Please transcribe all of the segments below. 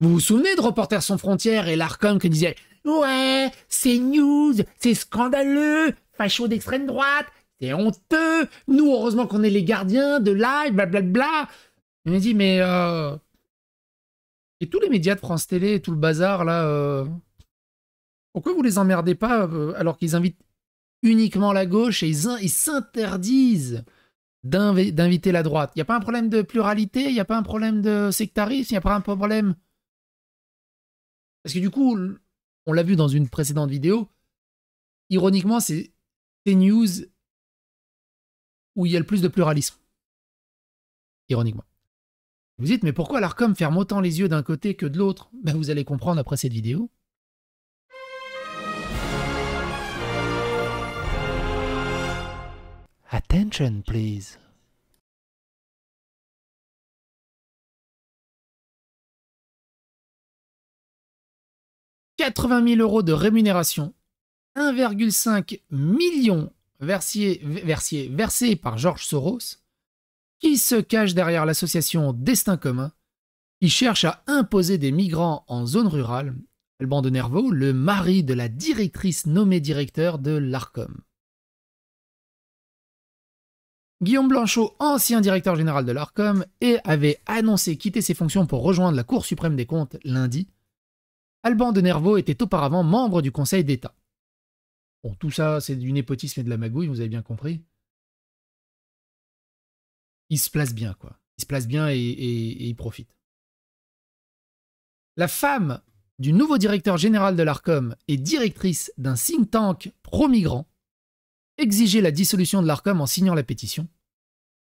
Vous vous souvenez de Reporters sans frontières et l'ARCOM qui disait Ouais, c'est news, c'est scandaleux, facho d'extrême droite, c'est honteux, nous heureusement qu'on est les gardiens de live, blablabla. Il me dit Mais. Euh, et tous les médias de France Télé tout le bazar là, euh, pourquoi vous les emmerdez pas euh, alors qu'ils invitent uniquement la gauche et ils s'interdisent d'inviter la droite Il n'y a pas un problème de pluralité, il n'y a pas un problème de sectarisme, il n'y a pas un problème parce que du coup, on l'a vu dans une précédente vidéo, ironiquement, c'est ces news où il y a le plus de pluralisme. Ironiquement. Vous dites, mais pourquoi l'ARCOM ferme autant les yeux d'un côté que de l'autre ben, Vous allez comprendre après cette vidéo. Attention, please. 80 000 euros de rémunération, 1,5 million versés, par Georges Soros, qui se cache derrière l'association Destin commun, qui cherche à imposer des migrants en zone rurale, Alban de Nerveau, le mari de la directrice nommée directeur de l'ARCOM. Guillaume Blanchot, ancien directeur général de l'ARCOM, et avait annoncé quitter ses fonctions pour rejoindre la Cour suprême des comptes lundi, Alban de Nervo était auparavant membre du Conseil d'État. Bon, tout ça, c'est du népotisme et de la magouille, vous avez bien compris. Il se place bien, quoi. Il se place bien et, il profite. La femme du nouveau directeur général de l'ARCOM et directrice d'un think tank pro-migrant exigeait la dissolution de l'ARCOM en signant la pétition.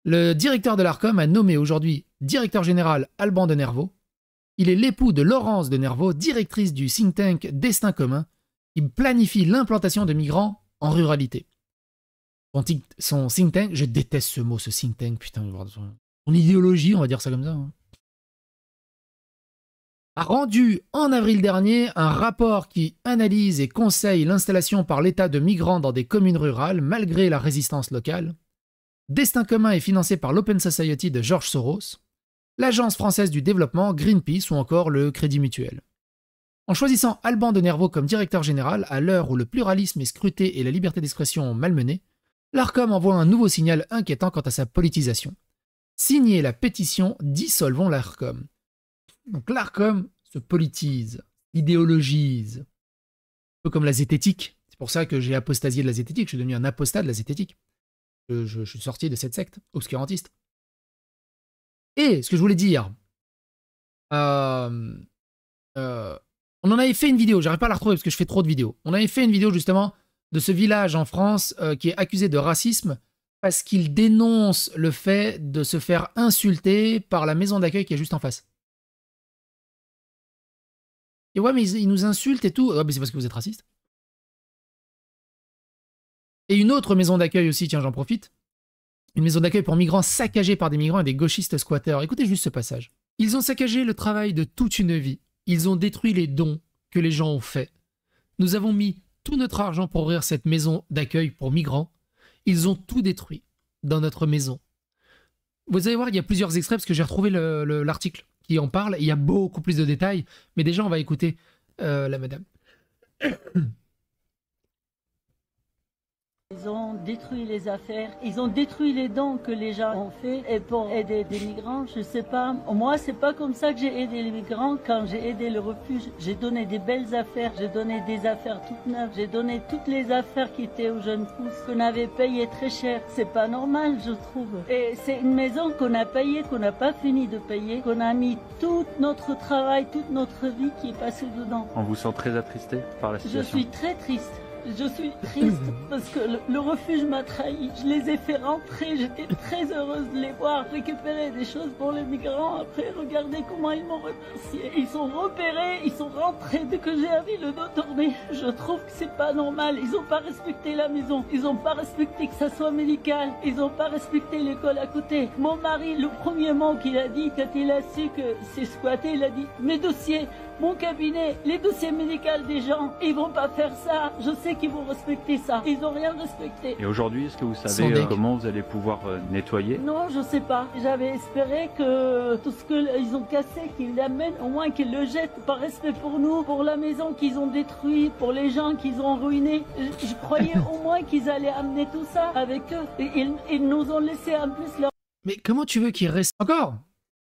Le directeur de l'ARCOM a nommé aujourd'hui directeur général Alban de Nervo il est l'époux de Laurence de Nervo, directrice du think tank Destin commun, qui planifie l'implantation de migrants en ruralité. Son, think tank, je déteste ce mot, ce think tank, putain, son idéologie, on va dire ça comme ça, hein. a rendu en avril dernier un rapport qui analyse et conseille l'installation par l'État de migrants dans des communes rurales malgré la résistance locale. Destin commun est financé par l'Open Society de George Soros l'Agence française du développement, Greenpeace ou encore le Crédit Mutuel. En choisissant Alban de Nervo comme directeur général, à l'heure où le pluralisme est scruté et la liberté d'expression malmenée, l'ARCOM envoie un nouveau signal inquiétant quant à sa politisation. Signez la pétition Dissolvons l'ARCOM. Donc l'ARCOM se politise, idéologise, un peu comme la zététique. C'est pour ça que j'ai apostasié de la zététique, je suis devenu un apostat de la zététique. je suis sorti de cette secte obscurantiste. Et ce que je voulais dire, euh, euh, on en avait fait une vidéo, j'arrive pas à la retrouver parce que je fais trop de vidéos. On avait fait une vidéo justement de ce village en France euh, qui est accusé de racisme parce qu'il dénonce le fait de se faire insulter par la maison d'accueil qui est juste en face. Et ouais, mais ils, nous insultent et tout. Oh mais c'est parce que vous êtes raciste. Et une autre maison d'accueil aussi, tiens, j'en profite, une maison d'accueil pour migrants saccagée par des migrants et des gauchistes squatteurs. Écoutez juste ce passage. Ils ont saccagé le travail de toute une vie. Ils ont détruit les dons que les gens ont faits. Nous avons mis tout notre argent pour ouvrir cette maison d'accueil pour migrants. Ils ont tout détruit dans notre maison. Vous allez voir, il y a plusieurs extraits parce que j'ai retrouvé l'article qui en parle. Il y a beaucoup plus de détails, mais déjà on va écouter euh, la madame. Ils ont détruit les affaires, ils ont détruit les dons que les gens ont fait et pour aider des migrants, je sais pas. Moi, c'est pas comme ça que j'ai aidé les migrants. Quand j'ai aidé le refuge, j'ai donné des belles affaires, j'ai donné des affaires toutes neuves, j'ai donné toutes les affaires qui étaient aux jeunes pousses qu'on avait payées très cher. C'est pas normal, je trouve. Et c'est une maison qu'on a payée, qu'on n'a pas fini de payer, qu'on a mis tout notre travail, toute notre vie qui est passée dedans. On vous sent très attristé par la situation. Je suis très triste. Je suis triste parce que le, refuge m'a trahi. Je les ai fait rentrer, j'étais très heureuse de les voir récupérer des choses pour les migrants. Après, regardez comment ils m'ont remercié. Ils sont repérés, ils sont rentrés dès que j'ai avis le dos tourné. Je trouve que c'est pas normal. Ils ont pas respecté la maison. Ils ont pas respecté que ça soit médical. Ils ont pas respecté l'école à côté. Mon mari, le premier mot qu'il a dit quand il a su que c'est squatté, il a dit mes dossiers, mon cabinet, les dossiers médicaux des gens. Ils vont pas faire ça. Je sais qu'ils vont respecter ça. Ils ont rien respecté. Et aujourd'hui, est-ce que vous savez euh, comment vous allez pouvoir euh, nettoyer Non, je sais pas. J'avais espéré que tout ce qu'ils ont cassé, qu'ils l'amènent, au moins qu'ils le jettent par respect pour nous, pour la maison qu'ils ont détruite, pour les gens qu'ils ont ruinés. Je, croyais au moins qu'ils allaient amener tout ça avec eux. Et, ils, ils nous ont laissé en plus leur... Mais comment tu veux qu'ils restent encore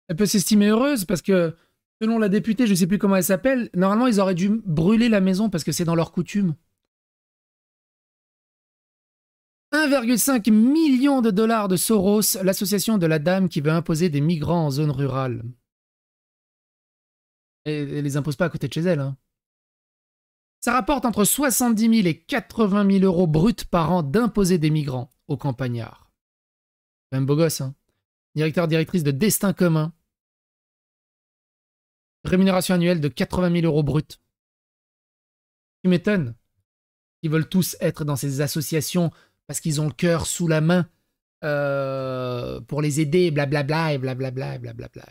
Elle peut s'estimer heureuse parce que Selon la députée, je ne sais plus comment elle s'appelle, normalement ils auraient dû brûler la maison parce que c'est dans leur coutume. 1,5 million de dollars de Soros, l'association de la dame qui veut imposer des migrants en zone rurale. Et, ne les impose pas à côté de chez elle. Hein. Ça rapporte entre 70 000 et 80 000 euros bruts par an d'imposer des migrants aux campagnards. Même beau gosse, hein. Directeur, directrice de Destin commun, Rémunération annuelle de 80 000 euros bruts. Tu m'étonnes. Ils veulent tous être dans ces associations parce qu'ils ont le cœur sous la main euh, pour les aider, blablabla, et blablabla, et blablabla.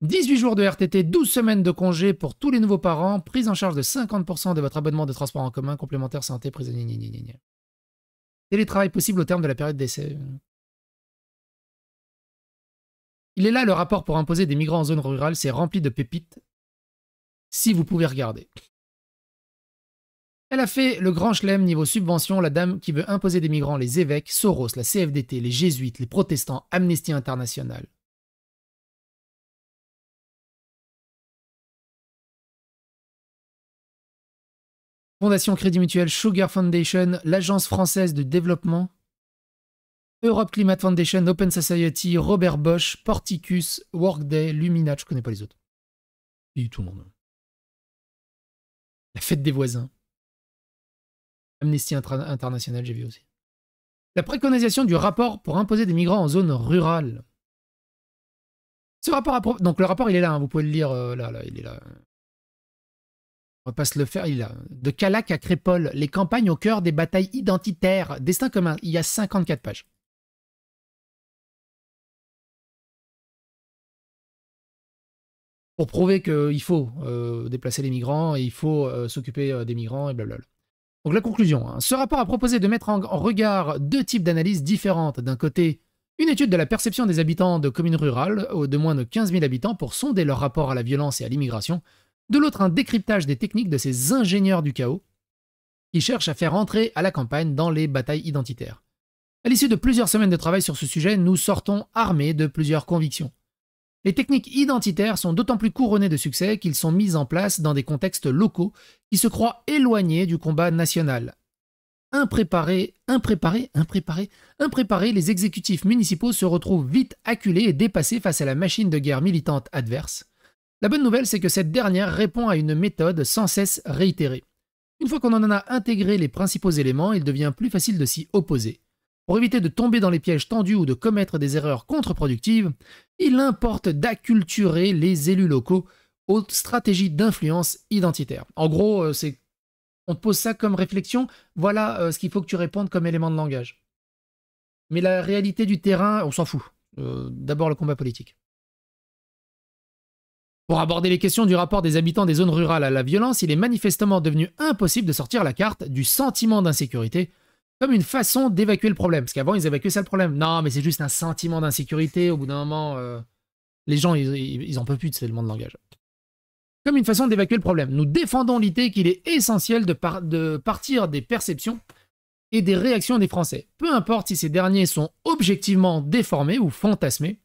18 jours de RTT, 12 semaines de congé pour tous les nouveaux parents, prise en charge de 50% de votre abonnement de transport en commun, complémentaire santé, prisonnier, Télétravail possible au terme de la période d'essai. Il est là le rapport pour imposer des migrants en zone rurale, c'est rempli de pépites. Si vous pouvez regarder. Elle a fait le grand chelem niveau subvention, la dame qui veut imposer des migrants, les évêques, Soros, la CFDT, les jésuites, les protestants, Amnesty International. Fondation Crédit Mutuel, Sugar Foundation, l'Agence française de développement, Europe Climate Foundation, Open Society, Robert Bosch, Porticus, Workday, Lumina, je connais pas les autres. tout le monde. La fête des voisins. Amnesty International, j'ai vu aussi. La préconisation du rapport pour imposer des migrants en zone rurale. Ce rapport, donc le rapport, il est là, hein, vous pouvez le lire, euh, là, là, il est là. On va pas se le faire, il est De Calac à Crépole, les campagnes au cœur des batailles identitaires, destin commun, il y a 54 pages. pour prouver qu'il faut euh, déplacer les migrants et il faut euh, s'occuper euh, des migrants et blablabla. Donc la conclusion, hein. ce rapport a proposé de mettre en, regard deux types d'analyses différentes. D'un côté, une étude de la perception des habitants de communes rurales de moins de 15 000 habitants pour sonder leur rapport à la violence et à l'immigration. De l'autre, un décryptage des techniques de ces ingénieurs du chaos qui cherchent à faire entrer à la campagne dans les batailles identitaires. À l'issue de plusieurs semaines de travail sur ce sujet, nous sortons armés de plusieurs convictions. Les techniques identitaires sont d'autant plus couronnées de succès qu'ils sont mis en place dans des contextes locaux qui se croient éloignés du combat national. Impréparés, impréparés, impréparés, impréparés, les exécutifs municipaux se retrouvent vite acculés et dépassés face à la machine de guerre militante adverse. La bonne nouvelle, c'est que cette dernière répond à une méthode sans cesse réitérée. Une fois qu'on en a intégré les principaux éléments, il devient plus facile de s'y opposer. Pour éviter de tomber dans les pièges tendus ou de commettre des erreurs contre-productives, il importe d'acculturer les élus locaux aux stratégies d'influence identitaire. En gros, euh, on te pose ça comme réflexion, voilà euh, ce qu'il faut que tu répondes comme élément de langage. Mais la réalité du terrain, on s'en fout. Euh, d'abord le combat politique. Pour aborder les questions du rapport des habitants des zones rurales à la violence, il est manifestement devenu impossible de sortir la carte du sentiment d'insécurité comme une façon d'évacuer le problème. Parce qu'avant, ils évacuaient ça le problème. Non, mais c'est juste un sentiment d'insécurité. Au bout d'un moment, euh, les gens, ils, ils, en peuvent plus de ces éléments de langage. Comme une façon d'évacuer le problème. Nous défendons l'idée qu'il est essentiel de, partir des perceptions et des réactions des Français. Peu importe si ces derniers sont objectivement déformés ou fantasmés,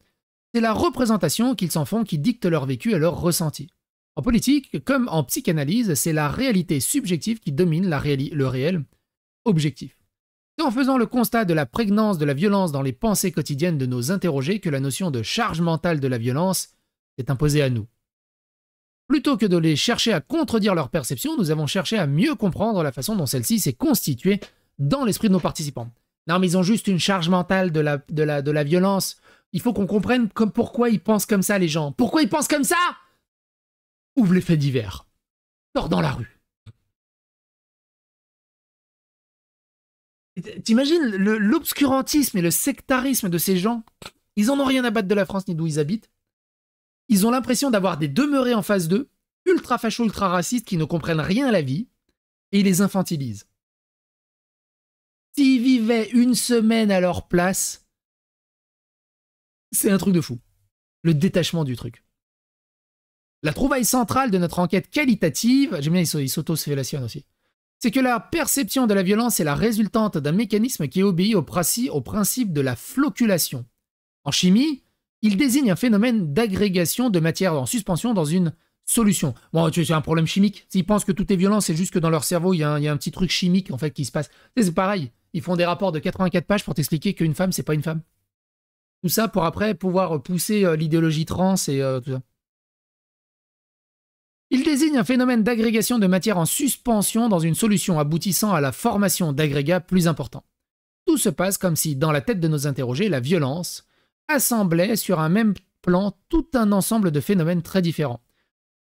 c'est la représentation qu'ils s'en font qui dicte leur vécu et leur ressenti. En politique, comme en psychanalyse, c'est la réalité subjective qui domine la le réel objectif. C'est en faisant le constat de la prégnance de la violence dans les pensées quotidiennes de nos interrogés que la notion de charge mentale de la violence est imposée à nous. Plutôt que de les chercher à contredire leur perception, nous avons cherché à mieux comprendre la façon dont celle-ci s'est constituée dans l'esprit de nos participants. Non, mais ils ont juste une charge mentale de la, violence. Il faut qu'on comprenne pourquoi ils pensent comme ça, les gens. Pourquoi ils pensent comme ça Ouvre les faits divers. Sors dans la rue. T'imagines l'obscurantisme et le sectarisme de ces gens Ils en ont rien à battre de la France ni d'où ils habitent. Ils ont l'impression d'avoir des demeurés en face d'eux, ultra fachos, ultra racistes, qui ne comprennent rien à la vie, et ils les infantilisent. S'ils vivaient une semaine à leur place, c'est un truc de fou. Le détachement du truc. La trouvaille centrale de notre enquête qualitative, j'aime bien, ils sauto sélectionnent aussi c'est que la perception de la violence est la résultante d'un mécanisme qui obéit au principe de la floculation. En chimie, il désigne un phénomène d'agrégation de matière en suspension dans une solution. Bon, tu as un problème chimique. S'ils pensent que tout est violent, c'est juste que dans leur cerveau, il y, a un, petit truc chimique en fait qui se passe. C'est pareil. Ils font des rapports de 84 pages pour t'expliquer qu'une femme, c'est pas une femme. Tout ça pour après pouvoir pousser euh, l'idéologie trans et euh, tout ça. Il désigne un phénomène d'agrégation de matière en suspension dans une solution aboutissant à la formation d'agrégats plus importants. Tout se passe comme si, dans la tête de nos interrogés, la violence assemblait sur un même plan tout un ensemble de phénomènes très différents.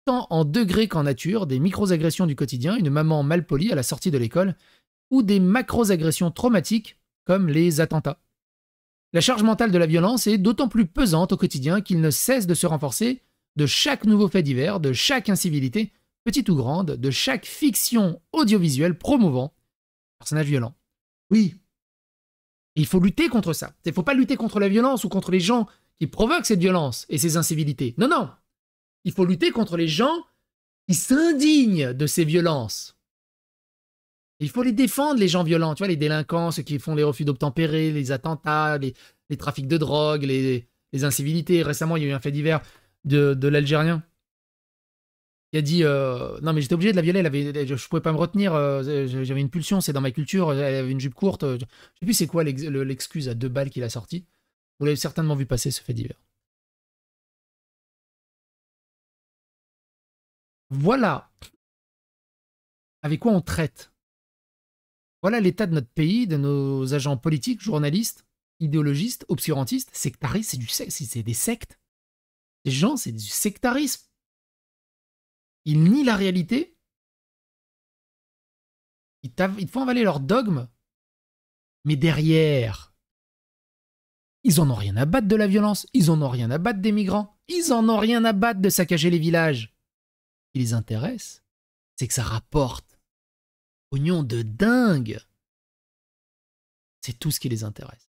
Tant en degré qu'en nature, des micro-agressions du quotidien, une maman malpolie à la sortie de l'école, ou des macro-agressions traumatiques comme les attentats. La charge mentale de la violence est d'autant plus pesante au quotidien qu'il ne cesse de se renforcer de chaque nouveau fait divers, de chaque incivilité, petite ou grande, de chaque fiction audiovisuelle promouvant personnage violent. Oui. Il faut lutter contre ça. Il ne faut pas lutter contre la violence ou contre les gens qui provoquent cette violence et ces incivilités. Non, non. Il faut lutter contre les gens qui s'indignent de ces violences. Il faut les défendre, les gens violents, tu vois, les délinquants, ceux qui font les refus d'obtempérer, les attentats, les, trafics de drogue, les, les incivilités. Récemment, il y a eu un fait divers de, l'Algérien. Il a dit euh, non mais j'étais obligé de la violer, je, ne pouvais pas me retenir, euh, j'avais une pulsion, c'est dans ma culture, elle avait une jupe courte, euh, je, ne sais plus c'est quoi l'excuse à deux balles qu'il a sorti. Vous l'avez certainement vu passer ce fait divers. Voilà avec quoi on traite. Voilà l'état de notre pays, de nos agents politiques, journalistes, idéologistes, obscurantistes, sectaristes, c'est du c'est des sectes. Ces gens, c'est du sectarisme. Ils nient la réalité. Ils, font avaler leur dogme. Mais derrière, ils en ont rien à battre de la violence. Ils en ont rien à battre des migrants. Ils en ont rien à battre de saccager les villages. Ce qui les intéresse, c'est que ça rapporte. Oignons de dingue. C'est tout ce qui les intéresse.